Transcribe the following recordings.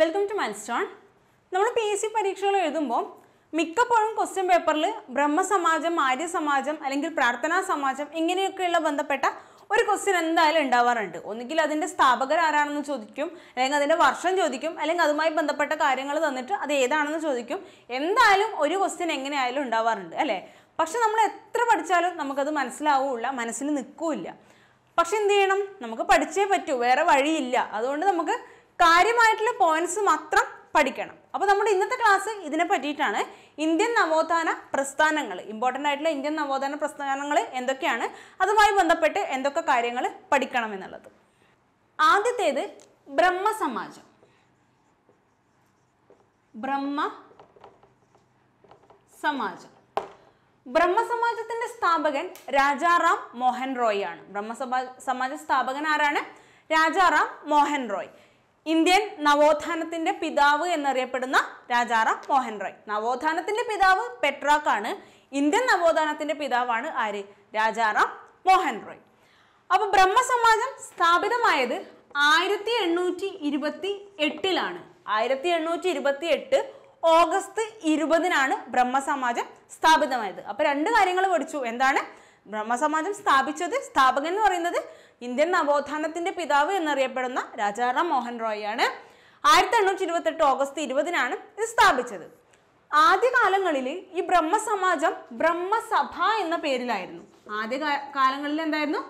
welcome to Milestone നമ്മൾ P S C പരീക്ഷകൾ എഴുതുമ്പോൾ മിക്കപ്പോഴും ക്വസ്റ്റ്യൻ പേപ്പറിൽ ബ്രഹ്മസമാജം ആര്യസമാജം അല്ലെങ്കിൽ പ്രാർത്ഥനാ സമാജം ഇങ്ങനെയൊക്കെയുള്ള ബന്ധപ്പെട്ട ഒരു ക്വസ്റ്റ്യൻ എന്തായാലും ഉണ്ടാവാറുണ്ട് ഒന്നുകിൽ അതിൻ്റെ സ്ഥാപകർ ആരാണെന്ന് ചോദിക്കും അല്ലെങ്കിൽ അതിൻ്റെ വർഷം ചോദിക്കും അല്ലെങ്കിൽ അതുമായി ബന്ധപ്പെട്ട കാര്യങ്ങൾ തന്നിട്ട് അത് ഏതാണെന്ന് ചോദിക്കും എന്തായാലും ഒരു ക്വസ്റ്റ്യൻ എങ്ങനെയായാലും ഉണ്ടാവാറുണ്ട് അല്ലേ പക്ഷെ നമ്മൾ എത്ര പഠിച്ചാലും നമുക്കത് മനസ്സിലാവുകയില്ല മനസ്സിൽ നിൽക്കില്ല പക്ഷെ എന്ത് ചെയ്യണം നമുക്ക് പഠിച്ചേ പറ്റൂ വേറെ വഴിയില്ല അതുകൊണ്ട് നമുക്ക് കാര്യമായിട്ടുള്ള പോയിന്റ്സ് മാത്രം പഠിക്കണം അപ്പോൾ നമ്മുടെ ഇന്നത്തെ ക്ലാസ് ഇതിനെ പറ്റിയിട്ടാണ് ഇന്ത്യൻ നവോത്ഥാന പ്രസ്ഥാനങ്ങൾ ഇമ്പോർട്ടൻ്റ് ആയിട്ടുള്ള ഇന്ത്യൻ നവോത്ഥാന പ്രസ്ഥാനങ്ങൾ എന്തൊക്കെയാണ് അതുമായി ബന്ധപ്പെട്ട് എന്തൊക്കെ കാര്യങ്ങൾ പഠിക്കണം എന്നുള്ളത് ആദ്യത്തേത് ബ്രഹ്മസമാജം ബ്രഹ്മ സമാജം ബ്രഹ്മസമാജത്തിന്റെ സ്ഥാപകൻ രാജാറാം മോഹൻ റോയ് ആണ് ബ്രഹ്മസഭാ സമാജ സ്ഥാപകൻ ആരാണ് രാജാറാം മോഹൻ റോയ് ഇന്ത്യൻ നവോത്ഥാനത്തിന്റെ പിതാവ് എന്നറിയപ്പെടുന്ന രാജാറാം മോഹൻ റോയ് നവോത്ഥാനത്തിന്റെ പിതാവ് പെട്രാക്കാണ് ഇന്ത്യൻ നവോത്ഥാനത്തിന്റെ പിതാവാണ് ആര് രാജാറാം മോഹൻ റോയ് അപ്പോൾ ബ്രഹ്മസമാജം സ്ഥാപിതമായത് ആയിരത്തി എണ്ണൂറ്റി ഇരുപത്തി എട്ടിലാണ് ആയിരത്തി എണ്ണൂറ്റി ഇരുപത്തി എട്ട് ഓഗസ്റ്റ് ഇരുപതിനാണ് ബ്രഹ്മസമാജം സ്ഥാപിതമായത് അപ്പോൾ രണ്ട് കാര്യങ്ങൾ പഠിച്ചു എന്താണ് ബ്രഹ്മസമാജം സ്ഥാപിച്ചത് സ്ഥാപകൻ എന്ന് പറയുന്നത് ഇന്ത്യൻ നവോത്ഥാനത്തിന്റെ പിതാവ് എന്നറിയപ്പെടുന്ന രാജാറാം മോഹൻ റോയ് ആണ് ആയിരത്തി എണ്ണൂറ്റി എട്ട് ഓഗസ്റ്റ് ഇരുപതിനാണ് ഇത് സ്ഥാപിച്ചത് ആദ്യകാലങ്ങളിൽ ഈ ബ്രഹ്മസമാജം ബ്രഹ്മസഭ എന്ന പേരിലായിരുന്നു ആദ്യ കാലങ്ങളിൽ എന്തായിരുന്നു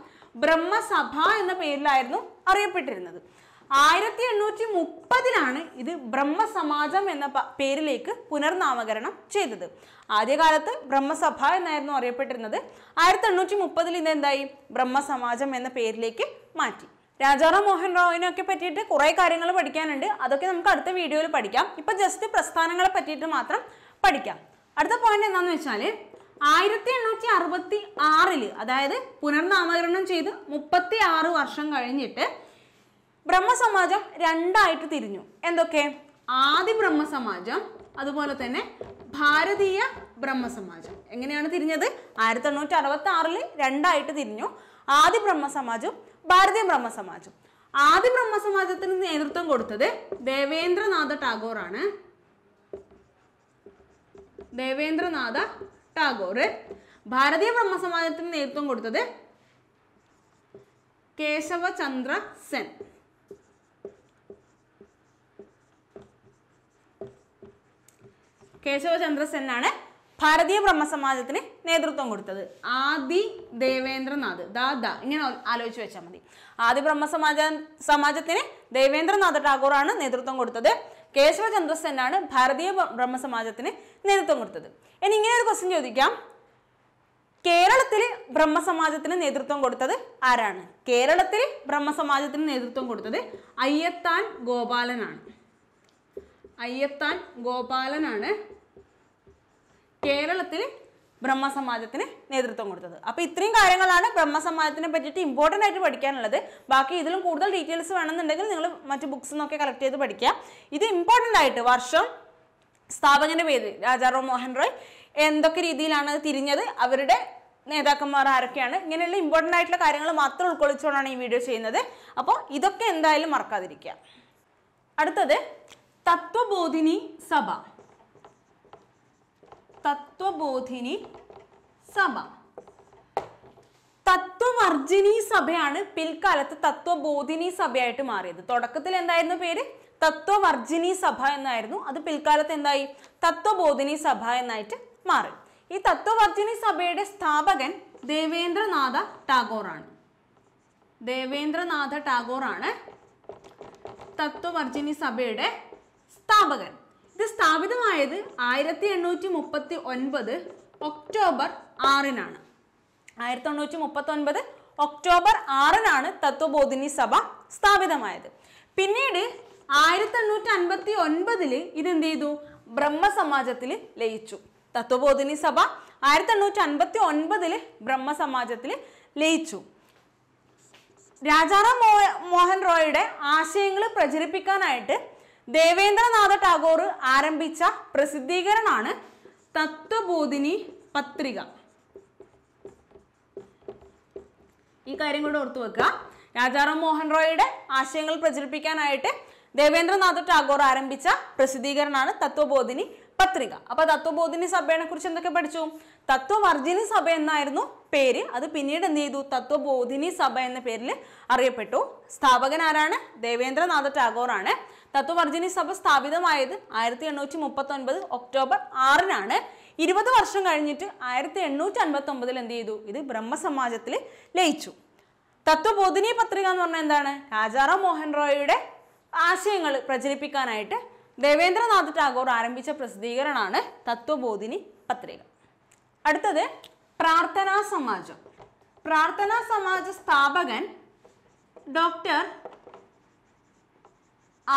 ബ്രഹ്മസഭ എന്ന പേരിലായിരുന്നു അറിയപ്പെട്ടിരുന്നത് ആയിരത്തി എണ്ണൂറ്റി മുപ്പതിലാണ് ഇത് ബ്രഹ്മസമാജം എന്ന പേരിലേക്ക് പുനർനാമകരണം ചെയ്തത് ആദ്യകാലത്ത് ബ്രഹ്മസഭ എന്നായിരുന്നു അറിയപ്പെട്ടിരുന്നത് ആയിരത്തി എണ്ണൂറ്റി മുപ്പതിൽ ഇത് എന്തായി ബ്രഹ്മസമാജം എന്ന പേരിലേക്ക് മാറ്റി രാജാറാം മോഹൻ റോയിനെ ഒക്കെ പറ്റിയിട്ട് കുറേ കാര്യങ്ങൾ പഠിക്കാനുണ്ട് അതൊക്കെ നമുക്ക് അടുത്ത വീഡിയോയിൽ പഠിക്കാം ഇപ്പൊ ജസ്റ്റ് പ്രസ്ഥാനങ്ങളെ പറ്റിയിട്ട് മാത്രം പഠിക്കാം അടുത്ത പോയിന്റ് എന്താന്ന് വെച്ചാൽ ആയിരത്തി എണ്ണൂറ്റി അറുപത്തി ആറില് അതായത് പുനർനാമകരണം ചെയ്ത് മുപ്പത്തി ആറ് വർഷം കഴിഞ്ഞിട്ട് ബ്രഹ്മസമാജം രണ്ടായിട്ട് തിരിഞ്ഞു എന്തൊക്കെ ആദി ബ്രഹ്മസമാജം അതുപോലെ തന്നെ ഭാരതീയ ബ്രഹ്മസമാജം എങ്ങനെയാണ് തിരിഞ്ഞത് ആയിരത്തി എണ്ണൂറ്റി അറുപത്തി ആറിൽ രണ്ടായിട്ട് തിരിഞ്ഞു ആദി ബ്രഹ്മസമാജം ഭാരതീയ ബ്രഹ്മസമാജം ആദി ബ്രഹ്മസമാജത്തിന് നേതൃത്വം കൊടുത്തത് ദേവേന്ദ്രനാഥ ടാഗോർ ആണ് ദേവേന്ദ്രനാഥ ടാഗോർ ഭാരതീയ ബ്രഹ്മസമാജത്തിന് നേതൃത്വം കൊടുത്തത് കേശവചന്ദ്ര സെൻ കേശവചന്ദ്ര സെന്നാണ് ഭാരതീയ ബ്രഹ്മസമാജത്തിന് നേതൃത്വം കൊടുത്തത് ആദി ദേവേന്ദ്രനാഥ് ദാദാ ഇങ്ങനെ ആലോചിച്ച് വെച്ചാൽ മതി ആദി ബ്രഹ്മസമാജ സമാജത്തിന് ദേവേന്ദ്രനാഥ് ടാഗോറാണ് നേതൃത്വം കൊടുത്തത് കേശവചന്ദ്ര സെന്നാണ് ഭാരതീയ ബ്രഹ്മസമാജത്തിന് നേതൃത്വം കൊടുത്തത് ഇനി ഇങ്ങനെ ഒരു ക്വസ്റ്റ്യൻ ചോദിക്കാം കേരളത്തിൽ ബ്രഹ്മസമാജത്തിന് നേതൃത്വം കൊടുത്തത് ആരാണ് കേരളത്തിൽ ബ്രഹ്മസമാജത്തിന് നേതൃത്വം കൊടുത്തത് അയ്യത്താൻ ഗോപാലനാണ് അയ്യത്താൻ ഗോപാലനാണ് കേരളത്തിൽ ബ്രഹ്മസമാജത്തിന് നേതൃത്വം കൊടുത്തത് അപ്പോൾ ഇത്രയും കാര്യങ്ങളാണ് ബ്രഹ്മസമാജത്തിനെ പറ്റിയിട്ട് ഇമ്പോർട്ടൻ്റ് ആയിട്ട് പഠിക്കാനുള്ളത് ബാക്കി ഇതിലും കൂടുതൽ ഡീറ്റെയിൽസ് വേണമെന്നുണ്ടെങ്കിൽ നിങ്ങൾ മറ്റു ബുക്സ് നോക്കി കളക്ട് ചെയ്ത് പഠിക്കുക ഇത് ഇമ്പോർട്ടൻ്റ് ആയിട്ട് വർഷം സ്ഥാപകന്റെ പേര് രാജാറാവ് മോഹൻ റോയ് എന്തൊക്കെ രീതിയിലാണ് തിരിഞ്ഞത് അവരുടെ നേതാക്കന്മാർ ആരൊക്കെയാണ് ഇങ്ങനെയുള്ള ഇമ്പോർട്ടൻ്റ് ആയിട്ടുള്ള കാര്യങ്ങൾ മാത്രം ഉൾക്കൊള്ളിച്ചുകൊണ്ടാണ് ഈ വീഡിയോ ചെയ്യുന്നത് അപ്പോൾ ഇതൊക്കെ എന്തായാലും മറക്കാതിരിക്കുക അടുത്തത് തത്വബോധിനി സഭ തത്വബോധിനി സഭ തത്വമർജിനി സഭയാണ് പിൽക്കാലത്ത് തത്വബോധിനി സഭയായിട്ട് മാറിയത് തുടക്കത്തിൽ എന്തായിരുന്നു പേര് തത്വവർജിനി സഭ എന്നായിരുന്നു അത് പിൽക്കാലത്ത് എന്തായി തത്വബോധിനി സഭ എന്നായിട്ട് മാറി ഈ തത്വവർജിനി സഭയുടെ സ്ഥാപകൻ ദേവേന്ദ്രനാഥ ടാഗോറാണ് ദേവേന്ദ്രനാഥ ടാഗോറാണ് തത്വവർജിനി സഭയുടെ സ്ഥാപകൻ ഇത് സ്ഥാപിതമായത് ആയിരത്തി എണ്ണൂറ്റി മുപ്പത്തി ഒൻപത് ഒക്ടോബർ ആറിനാണ് ആയിരത്തി എണ്ണൂറ്റി മുപ്പത്തി ഒൻപത് ഒക്ടോബർ ആറിനാണ് തത്വബോധിനി സഭ സ്ഥാപിതമായത് പിന്നീട് ആയിരത്തി എണ്ണൂറ്റി അൻപത്തി ഒൻപതില് എന്ത് ചെയ്തു ബ്രഹ്മസമാജത്തിൽ ലയിച്ചു തത്വബോധിനി സഭ ആയിരത്തി എണ്ണൂറ്റി അൻപത്തി ഒൻപതില് ബ്രഹ്മസമാജത്തിൽ ലയിച്ചു രാജാറാം മോഹൻ റോയുടെ ആശയങ്ങൾ പ്രചരിപ്പിക്കാനായിട്ട് ദേവേന്ദ്രനാഥ ടാഗോർ ആരംഭിച്ച പ്രസിദ്ധീകരണമാണ് തത്വബോധിനി പത്രിക ഈ കാര്യം കൂടെ ഓർത്തു വെക്കുക രാജാറാം മോഹൻ റോയുടെ ആശയങ്ങൾ പ്രചരിപ്പിക്കാനായിട്ട് ദേവേന്ദ്രനാഥ ടാഗോർ ആരംഭിച്ച പ്രസിദ്ധീകരണമാണ് തത്വബോധിനി പത്രിക അപ്പൊ തത്വബോധിനി സഭയെ കുറിച്ച് എന്തൊക്കെ പഠിച്ചു തത്വവർജിനി സഭ എന്നായിരുന്നു പേര് അത് പിന്നീട് എന്ത് ചെയ്തു തത്വബോധിനി സഭ എന്ന പേരിൽ അറിയപ്പെട്ടു സ്ഥാപകൻ ആരാണ് ദേവേന്ദ്രനാഥ ടാഗോർ ആണ് തത്വവർജിനി സഭ സ്ഥാപിതമായത് ആയിരത്തി എണ്ണൂറ്റി മുപ്പത്തി ഒൻപത് ഒക്ടോബർ ആറിനാണ് ഇരുപത് വർഷം കഴിഞ്ഞിട്ട് ആയിരത്തി എണ്ണൂറ്റി അൻപത്തി ഒമ്പതിൽ എന്ത് ചെയ്തു ഇത് ബ്രഹ്മസമാജത്തിൽ ലയിച്ചു തത്വബോധിനി പത്രിക എന്ന് പറഞ്ഞാൽ എന്താണ് രാജാറാം മോഹൻ റോയിയുടെ ആശയങ്ങൾ പ്രചരിപ്പിക്കാനായിട്ട് ദേവേന്ദ്രനാഥ് ടാഗോർ ആരംഭിച്ച പ്രസിദ്ധീകരണമാണ് തത്വബോധിനി പത്രിക അടുത്തത് പ്രാർത്ഥനാ സമാജം പ്രാർത്ഥനാ സമാജ സ്ഥാപകൻ ഡോക്ടർ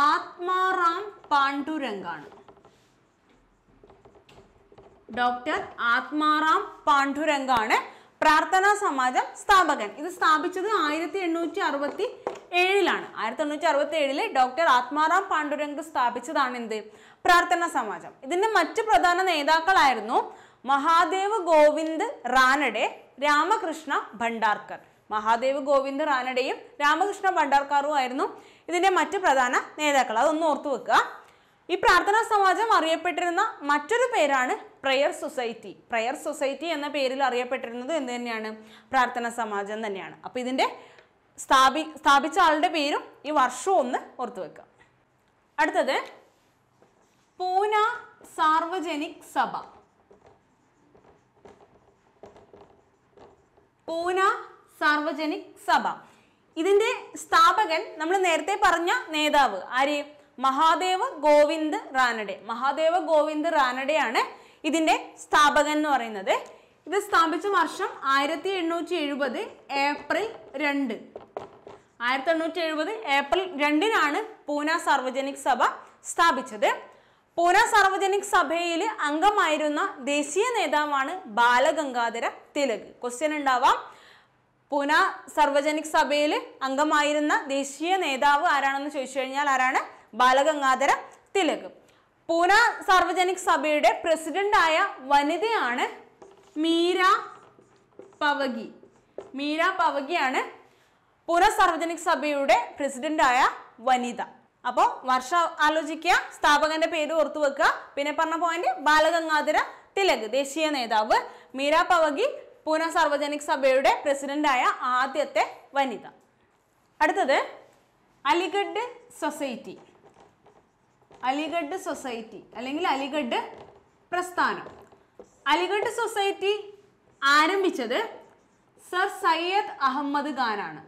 ആത്മാറാം പാണ്ഡുരംഗാണ് ഡോക്ടർ ആത്മാറാം പാണ്ഡുരംഗാണ് പ്രാർത്ഥനാ സമാജം സ്ഥാപകൻ ഇത് സ്ഥാപിച്ചത് ആയിരത്തി എണ്ണൂറ്റി അറുപത്തി ഏഴിലാണ് ആയിരത്തി എണ്ണൂറ്റി അറുപത്തി ഏഴില് ഡോക്ടർ ആത്മാറാം പാണ്ഡുരംഗ് സ്ഥാപിച്ചതാണ് എന്ത് പ്രാർത്ഥനാ സമാജം ഇതിന്റെ മറ്റു പ്രധാന നേതാക്കളായിരുന്നു മഹാദേവ് ഗോവിന്ദ് റാനഡെ രാമകൃഷ്ണ ഭണ്ഡാർക്കർ മഹാദേവ് ഗോവിന്ദ് റാനഡയും രാമകൃഷ്ണ ഭണ്ഡാർക്കാറും ആയിരുന്നു ഇതിൻ്റെ മറ്റ് പ്രധാന നേതാക്കൾ അതൊന്നും ഓർത്തു വെക്കുക ഈ പ്രാർത്ഥനാ സമാജം അറിയപ്പെട്ടിരുന്ന മറ്റൊരു പേരാണ് പ്രയർ സൊസൈറ്റി പ്രയർ സൊസൈറ്റി എന്ന പേരിൽ അറിയപ്പെട്ടിരുന്നത് എന്ത് തന്നെയാണ് പ്രാർത്ഥനാ സമാജം തന്നെയാണ് അപ്പോൾ ഇതിൻ്റെ സ്ഥാപി സ്ഥാപിച്ച ആളുടെ പേരും ഈ വർഷവും ഒന്ന് ഓർത്തു വെക്കുക അടുത്തത് പൂന സാർവജനിക് സഭ പൂന സാർവജനിക് സഭ ഇതിന്റെ സ്ഥാപകൻ നമ്മൾ നേരത്തെ പറഞ്ഞ നേതാവ് ആര് മഹാദേവ് ഗോവിന്ദ് റാനഡെ മഹാദേവ് ഗോവിന്ദ് റാനഡെയാണ് ഇതിന്റെ സ്ഥാപകൻ എന്ന് പറയുന്നത് ഇത് സ്ഥാപിച്ച വർഷം ആയിരത്തി എണ്ണൂറ്റി എഴുപത് ഏപ്രിൽ രണ്ട് ആയിരത്തി എണ്ണൂറ്റി എഴുപത് ഏപ്രിൽ രണ്ടിനാണ് പൂന സാർവജനിക് സഭ സ്ഥാപിച്ചത് പൂന സാർവജനിക് സഭയിൽ അംഗമായിരുന്ന ദേശീയ നേതാവാണ് ബാലഗംഗാധര തിലക് ക്വസ്റ്റ്യൻ ഉണ്ടാവാം പൂന സർവജനിക് സഭയിൽ അംഗമായിരുന്ന ദേശീയ നേതാവ് ആരാണെന്ന് ചോദിച്ചു കഴിഞ്ഞാൽ ആരാണ് ബാലഗംഗാധര തിലക് പൂന സർവജനിക് സഭയുടെ പ്രസിഡന്റായ വനിതയാണ് മീര പവകി മീര പവകിയാണ് പൂന സർവജനിക് സഭയുടെ പ്രസിഡന്റായ വനിത അപ്പോൾ വർഷം ആലോചിക്കുക സ്ഥാപകന്റെ പേര് ഓർത്തു വെക്കുക പിന്നെ പറഞ്ഞ പോയിന്റ് ബാലഗംഗാധര തിലക് ദേശീയ നേതാവ് മീര പവകി പൂന സാർവജനിക് സഭയുടെ പ്രസിഡന്റായ ആദ്യത്തെ വനിത അടുത്തത് അലിഗഡ് സൊസൈറ്റി അലിഗഡ് സൊസൈറ്റി അല്ലെങ്കിൽ അലിഗഡ് പ്രസ്ഥാനം അലിഗഡ് സൊസൈറ്റി ആരംഭിച്ചത് സർ സയ്യദ് അഹമ്മദ് ഖാനാണ്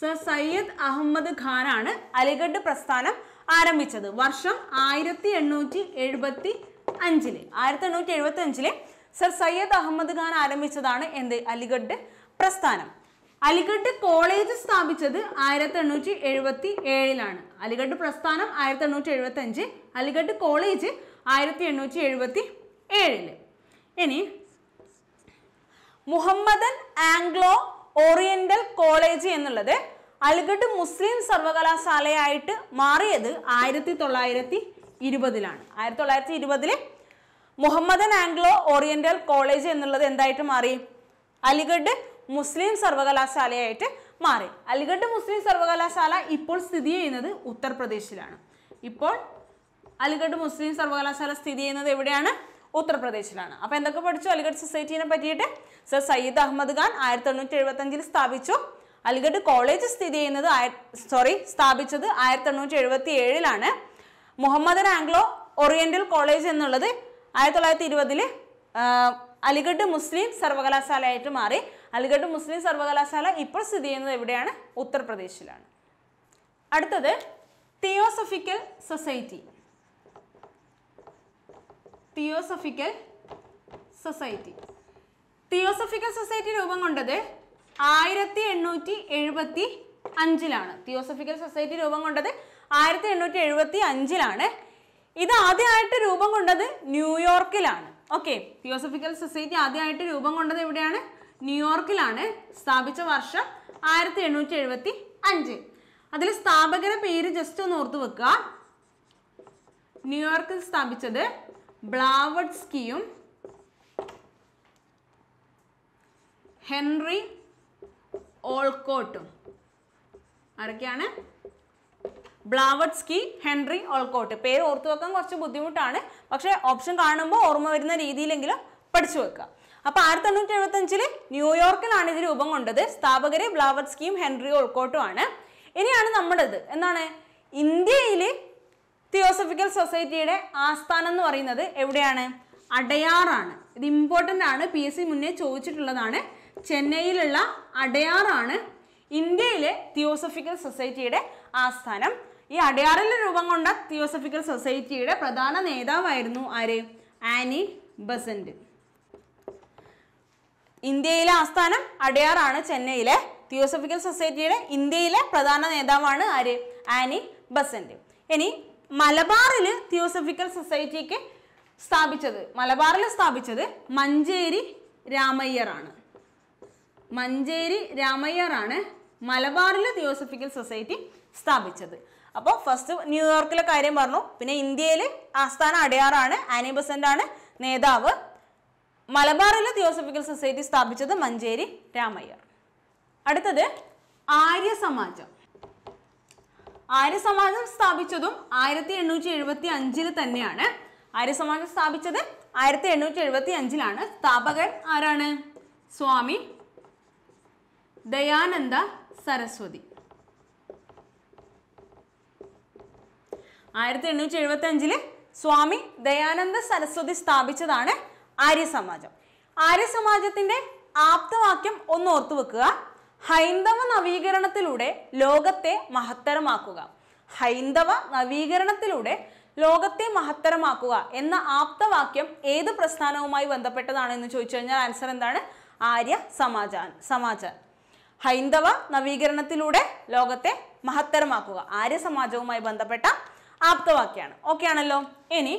സർ സയ്യദ് അഹമ്മദ് ഖാനാണ് അലിഗഡ് പ്രസ്ഥാനം ആരംഭിച്ചത് വർഷം ആയിരത്തി എണ്ണൂറ്റി എഴുപത്തി അഞ്ചില് ആയിരത്തി എണ്ണൂറ്റി എഴുപത്തി അഞ്ചില് സർ സയ്യദ് അഹമ്മദ് ഖാൻ ആരംഭിച്ചതാണ് എന്ത് അലിഗഡ് പ്രസ്ഥാനം അലിഗഡ് കോളേജ് സ്ഥാപിച്ചത് ആയിരത്തി എണ്ണൂറ്റി എഴുപത്തി ഏഴിലാണ് അലിഗഡ് പ്രസ്ഥാനം ആയിരത്തി എണ്ണൂറ്റി എഴുപത്തി അഞ്ച് അലിഗഡ് കോളേജ് ആയിരത്തി എണ്ണൂറ്റി എഴുപത്തി ഏഴില് ഇനി മുഹമ്മദൻ ആംഗ്ലോ ഓറിയന്റൽ കോളേജ് എന്നുള്ളത് അലിഗഡ് മുസ്ലിം സർവകലാശാലയായിട്ട് മാറിയത് ആയിരത്തി തൊള്ളായിരത്തി ഇരുപതിലാണ് ആയിരത്തി തൊള്ളായിരത്തി ഇരുപതിൽ മുഹമ്മദൻ ആംഗ്ലോ ഓറിയന്റൽ കോളേജ് എന്നുള്ളത് എന്തായിട്ട് മാറി അലിഗഡ് മുസ്ലിം സർവകലാശാലയായിട്ട് മാറി അലിഗഡ് മുസ്ലിം സർവകലാശാല ഇപ്പോൾ സ്ഥിതി ചെയ്യുന്നത് ഉത്തർപ്രദേശിലാണ് ഇപ്പോൾ അലിഗഡ് മുസ്ലിം സർവകലാശാല സ്ഥിതി ചെയ്യുന്നത് എവിടെയാണ് ഉത്തർപ്രദേശിലാണ് അപ്പോൾ എന്തൊക്കെ പഠിച്ചു അലിഗഡ് സൊസൈറ്റിനെ പറ്റിയിട്ട് സർ സയ്യിദ് അഹമ്മദ് ഖാൻ ആയിരത്തി എണ്ണൂറ്റി എഴുപത്തഞ്ചിൽ സ്ഥാപിച്ചു അലിഗഡ് കോളേജ് സ്ഥിതി ചെയ്യുന്നത് സോറി സ്ഥാപിച്ചത് ആയിരത്തി എണ്ണൂറ്റി എഴുപത്തി ഏഴിലാണ് മുഹമ്മദൻ ആംഗ്ലോ ഓറിയന്റൽ കോളേജ് എന്നുള്ളത് ആയിരത്തി തൊള്ളായിരത്തി അലിഗഡ് മുസ്ലിം സർവകലാശാലയായിട്ട് മാറി അലിഗഡ് മുസ്ലിം സർവകലാശാല ഇപ്പോൾ സ്ഥിതി ചെയ്യുന്നത് എവിടെയാണ് ഉത്തർപ്രദേശിലാണ് അടുത്തത് theosophical society theosophical society theosophical society രൂപം കൊണ്ടത് ആയിരത്തി എണ്ണൂറ്റി എഴുപത്തി അഞ്ചിലാണ് തിയോസഫിക്കൽ സൊസൈറ്റി രൂപം കൊണ്ടത് ആയിരത്തി എണ്ണൂറ്റി എഴുപത്തി അഞ്ചിലാണ് ഇത് ആദ്യമായിട്ട് രൂപം കൊണ്ടത് ന്യൂയോർക്കിലാണ് ഓക്കെ തിയോസഫിക്കൽ സൊസൈറ്റി ആദ്യമായിട്ട് രൂപം കൊണ്ടത് എവിടെയാണ് ന്യൂയോർക്കിലാണ് സ്ഥാപിച്ച വർഷം ആയിരത്തി എണ്ണൂറ്റി എഴുപത്തി അഞ്ച് അതിൽ സ്ഥാപകരുടെ പേര് ജസ്റ്റ് ഒന്ന് ഓർത്ത് വെക്കുക ന്യൂയോർക്കിൽ സ്ഥാപിച്ചത് ബ്ലാവഡ്സ്കിയും ഹെൻറി ഓൾക്കോട്ടും ആരൊക്കെയാണ് ബ്ലാവട്സ്കി ഹെൻറി ഓൾക്കോട്ട് പേര് ഓർത്തു വെക്കാൻ കുറച്ച് ബുദ്ധിമുട്ടാണ് പക്ഷേ ഓപ്ഷൻ കാണുമ്പോൾ ഓർമ്മ വരുന്ന രീതിയിലെങ്കിലും പഠിച്ചു വെക്കുക അപ്പോൾ ആയിരത്തി എഴുപത്തി എഴുപത്തഞ്ചില് ന്യൂയോർക്കിലാണ് ഇത് രൂപം കൊണ്ടത് സ്ഥാപകര് ബ്ലാവട്സ്കിയും ഹെൻറി ആണ് ഇനിയാണ് നമ്മുടേത് എന്താണ് ഇന്ത്യയിലെ തിയോസഫിക്കൽ സൊസൈറ്റിയുടെ ആസ്ഥാനം എന്ന് പറയുന്നത് എവിടെയാണ് അടയാറാണ് ഇത് ഇമ്പോർട്ടൻ്റ് ആണ് പി എസ് സി മുന്നേ ചോദിച്ചിട്ടുള്ളതാണ് ചെന്നൈയിലുള്ള അടയാറാണ് ഇന്ത്യയിലെ തിയോസഫിക്കൽ സൊസൈറ്റിയുടെ ആസ്ഥാനം ഈ അടയാറിൽ രൂപം കൊണ്ട തിയോസഫിക്കൽ സൊസൈറ്റിയുടെ പ്രധാന നേതാവായിരുന്നു ആര് ആനി ബസന്റ് ഇന്ത്യയിലെ ആസ്ഥാനം അടയാറാണ് ചെന്നൈയിലെ തിയോസഫിക്കൽ സൊസൈറ്റിയുടെ ഇന്ത്യയിലെ പ്രധാന നേതാവാണ് ആര് ആനി ബസന്റ് ഇനി മലബാറിൽ തിയോസഫിക്കൽ സൊസൈറ്റിക്ക് സ്ഥാപിച്ചത് മലബാറിൽ സ്ഥാപിച്ചത് മഞ്ചേരി രാമയ്യറാണ് മഞ്ചേരി രാമയ്യറാണ് മലബാറിൽ തിയോസഫിക്കൽ സൊസൈറ്റി സ്ഥാപിച്ചത് അപ്പോൾ ഫസ്റ്റ് ന്യൂയോർക്കിലെ കാര്യം പറഞ്ഞു പിന്നെ ഇന്ത്യയിൽ ആസ്ഥാന അടയാറാണ് ആനി ആണ് നേതാവ് മലബാറിലെ തിയോസഫിക്കൽ സൊസൈറ്റി സ്ഥാപിച്ചത് മഞ്ചേരി രാമയ്യർ അടുത്തത് ആര്യ സമാജം ആര്യ സമാജം സ്ഥാപിച്ചതും ആയിരത്തി എണ്ണൂറ്റി എഴുപത്തി അഞ്ചിൽ തന്നെയാണ് ആര്യ സമാജം സ്ഥാപിച്ചത് ആയിരത്തി എണ്ണൂറ്റി എഴുപത്തി അഞ്ചിലാണ് സ്ഥാപകൻ ആരാണ് സ്വാമി ദയാനന്ദ സരസ്വതി ആയിരത്തി എണ്ണൂറ്റി എഴുപത്തി അഞ്ചില് സ്വാമി ദയാനന്ദ സരസ്വതി സ്ഥാപിച്ചതാണ് ആര്യ സമാജം ആര്യ ആപ്തവാക്യം ഒന്ന് ഓർത്തു വെക്കുക ഹൈന്ദവ നവീകരണത്തിലൂടെ ലോകത്തെ മഹത്തരമാക്കുക ഹൈന്ദവ നവീകരണത്തിലൂടെ ലോകത്തെ മഹത്തരമാക്കുക എന്ന ആപ്തവാക്യം ഏത് പ്രസ്ഥാനവുമായി ബന്ധപ്പെട്ടതാണ് എന്ന് ചോദിച്ചു കഴിഞ്ഞാൽ ആൻസർ എന്താണ് ആര്യ സമാജ സമാജ ഹൈന്ദവ നവീകരണത്തിലൂടെ ലോകത്തെ മഹത്തരമാക്കുക ആര്യ സമാജവുമായി ബന്ധപ്പെട്ട ആപ്തവാക്യാണ് ഓക്കെ ആണല്ലോ ഇനി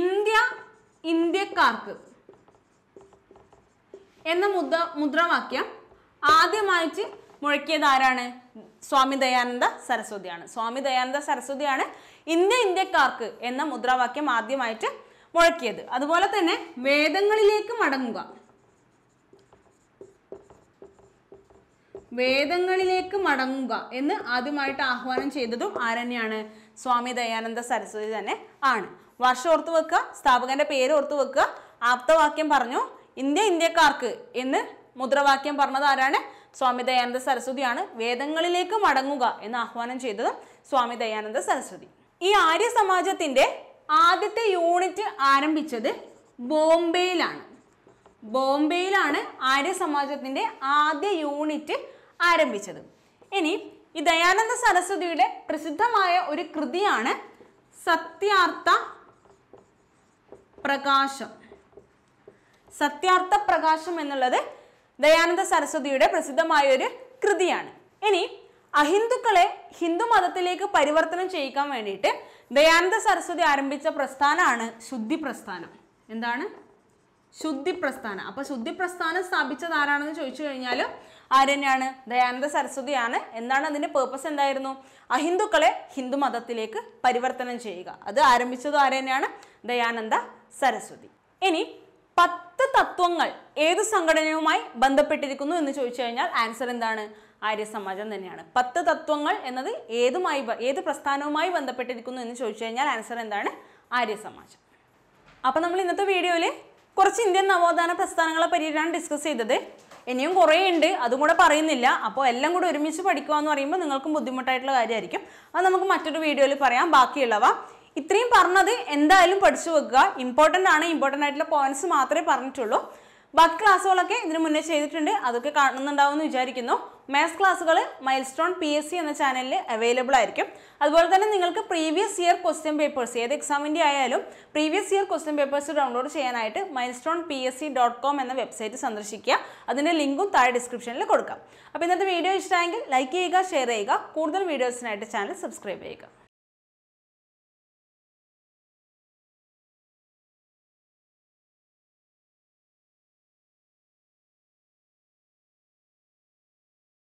ഇന്ത്യ ഇന്ത്യക്കാർക്ക് എന്ന മുദ്ര മുദ്രാവാക്യം ആദ്യമായിട്ട് മുഴക്കിയത് ആരാണ് സ്വാമി ദയാനന്ദ സരസ്വതിയാണ് സ്വാമി ദയാനന്ദ സരസ്വതിയാണ് ഇന്ത്യ ഇന്ത്യക്കാർക്ക് എന്ന മുദ്രാവാക്യം ആദ്യമായിട്ട് മുഴക്കിയത് അതുപോലെ തന്നെ വേദങ്ങളിലേക്ക് മടങ്ങുക വേദങ്ങളിലേക്ക് മടങ്ങുക എന്ന് ആദ്യമായിട്ട് ആഹ്വാനം ചെയ്തതും ആരന്നെയാണ് സ്വാമി ദയാനന്ദ സരസ്വതി തന്നെ ആണ് വർഷം ഓർത്തു വെക്കുക സ്ഥാപകന്റെ പേര് ഓർത്തു വെക്കുക ആപ്തവാക്യം പറഞ്ഞു ഇന്ത്യ ഇന്ത്യക്കാർക്ക് എന്ന് മുദ്രാവാക്യം പറഞ്ഞത് ആരാണ് സ്വാമി ദയാനന്ദ സരസ്വതിയാണ് വേദങ്ങളിലേക്ക് മടങ്ങുക എന്ന് ആഹ്വാനം ചെയ്തത് സ്വാമി ദയാനന്ദ സരസ്വതി ഈ ആര്യ സമാജത്തിന്റെ ആദ്യത്തെ യൂണിറ്റ് ആരംഭിച്ചത് ബോംബെയിലാണ് ബോംബെയിലാണ് ആര്യ സമാജത്തിന്റെ ആദ്യ യൂണിറ്റ് ആരംഭിച്ചത് ഇനി ഈ ദയാനന്ദ സരസ്വതിയുടെ പ്രസിദ്ധമായ ഒരു കൃതിയാണ് സത്യാർത്ഥ പ്രകാശം സത്യാർത്ഥ പ്രകാശം എന്നുള്ളത് ദയാനന്ദ സരസ്വതിയുടെ പ്രസിദ്ധമായ ഒരു കൃതിയാണ് ഇനി അഹിന്ദുക്കളെ ഹിന്ദു മതത്തിലേക്ക് പരിവർത്തനം ചെയ്യിക്കാൻ വേണ്ടിയിട്ട് ദയാനന്ദ സരസ്വതി ആരംഭിച്ച പ്രസ്ഥാനമാണ് ശുദ്ധി പ്രസ്ഥാനം എന്താണ് ശുദ്ധി പ്രസ്ഥാനം അപ്പൊ ശുദ്ധി പ്രസ്ഥാനം സ്ഥാപിച്ചത് ആരാണെന്ന് ചോദിച്ചു കഴിഞ്ഞാൽ ആര് തന്നെയാണ് ദയാനന്ദ സരസ്വതിയാണ് എന്താണ് അതിൻ്റെ പേർപ്പസ് എന്തായിരുന്നു അഹിന്ദുക്കളെ ഹിന്ദു മതത്തിലേക്ക് പരിവർത്തനം ചെയ്യുക അത് ആരംഭിച്ചത് ആര് തന്നെയാണ് ദയാനന്ദ സരസ്വതി ഇനി പത്ത് തത്വങ്ങൾ ഏത് സംഘടനയുമായി ബന്ധപ്പെട്ടിരിക്കുന്നു എന്ന് ചോദിച്ചു കഴിഞ്ഞാൽ ആൻസർ എന്താണ് ആര്യ സമാജം തന്നെയാണ് പത്ത് തത്വങ്ങൾ എന്നത് ഏതുമായി ഏത് പ്രസ്ഥാനവുമായി ബന്ധപ്പെട്ടിരിക്കുന്നു എന്ന് ചോദിച്ചു കഴിഞ്ഞാൽ ആൻസർ എന്താണ് ആര്യ സമാജം അപ്പോൾ നമ്മൾ ഇന്നത്തെ വീഡിയോയിൽ കുറച്ച് ഇന്ത്യൻ നവോത്ഥാന പ്രസ്ഥാനങ്ങളെ പറ്റിയിട്ടാണ് ഡിസ്കസ് ചെയ്തത് ഇനിയും കുറേ ഉണ്ട് അതും കൂടെ പറയുന്നില്ല അപ്പോൾ എല്ലാം കൂടെ ഒരുമിച്ച് പഠിക്കുക എന്ന് പറയുമ്പോൾ നിങ്ങൾക്കും ബുദ്ധിമുട്ടായിട്ടുള്ള കാര്യമായിരിക്കും അത് നമുക്ക് മറ്റൊരു വീഡിയോയിൽ പറയാം ബാക്കിയുള്ളവ ഇത്രയും പറഞ്ഞത് എന്തായാലും പഠിച്ചു വെക്കുക ഇമ്പോർട്ടൻ്റ് ആണ് ഇമ്പോർട്ടൻ്റ് ആയിട്ടുള്ള പോയിന്റ്സ് മാത്രമേ പറഞ്ഞിട്ടുള്ളൂ ബക്ക് ക്ലാസ്സുകളൊക്കെ ഇതിനു മുന്നേ ചെയ്തിട്ടുണ്ട് അതൊക്കെ കാണുന്നുണ്ടാവും എന്ന് വിചാരിക്കുന്നു മാത്സ് ക്ലാസ്സുകൾ Milestone P S C എന്ന ചാനലിൽ അവൈലബിൾ ആയിരിക്കും അതുപോലെ തന്നെ നിങ്ങൾക്ക് പ്രീവിയസ് ഇയർ ക്വസ്റ്റ്യൻ പേപ്പേഴ്സ് ഏത് എക്സാമിൻ്റെ ആയാലും previous year question papers download ചെയ്യാനായിട്ട് Milestone P S C dot com എന്ന വെബ്സൈറ്റ് സന്ദർശിക്കുക അതിൻ്റെ ലിങ്കും താഴെ ഡിസ്ക്രിപ്ഷനിൽ കൊടുക്കാം അപ്പോൾ ഇന്നത്തെ വീഡിയോ ഇഷ്ടമായെങ്കിൽ ലൈക്ക് ചെയ്യുക ഷെയർ ചെയ്യുക കൂടുതൽ വീഡിയോസിനായിട്ട് ചാനൽ സബ്സ്ക്രൈബ് ചെയ്യുക